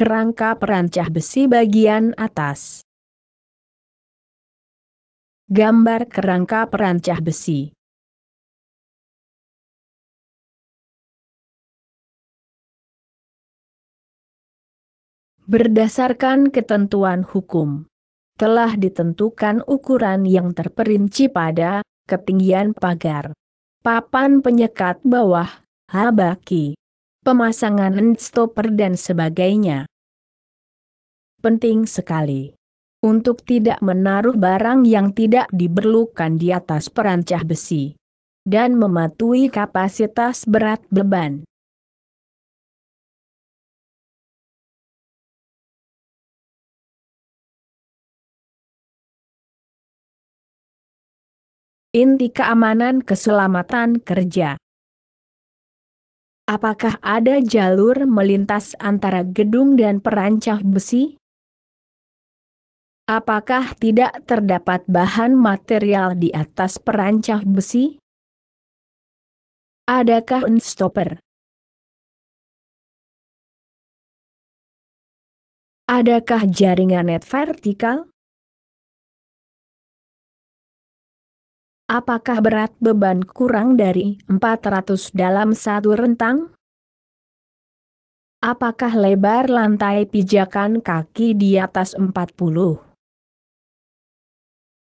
kerangka perancah besi bagian atas. Gambar kerangka perancah besi Berdasarkan ketentuan hukum, telah ditentukan ukuran yang terperinci pada ketinggian pagar, papan penyekat bawah, habaki, pemasangan stopper dan sebagainya penting sekali. Untuk tidak menaruh barang yang tidak diperlukan di atas perancah besi. Dan mematuhi kapasitas berat beban. Inti keamanan keselamatan kerja. Apakah ada jalur melintas antara gedung dan perancah besi? Apakah tidak terdapat bahan material di atas perancah besi? Adakah unstopper? Adakah jaringan net vertikal? Apakah berat beban kurang dari 400 dalam satu rentang? Apakah lebar lantai pijakan kaki di atas 40?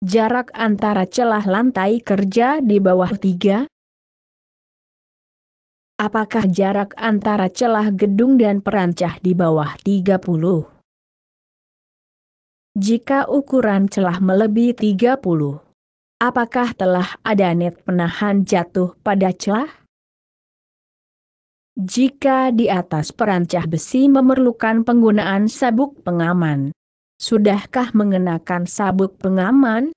Jarak antara celah lantai kerja di bawah tiga? Apakah jarak antara celah gedung dan perancah di bawah 30? Jika ukuran celah melebihi 30, apakah telah ada net penahan jatuh pada celah? Jika di atas perancah besi memerlukan penggunaan sabuk pengaman, Sudahkah mengenakan sabuk pengaman?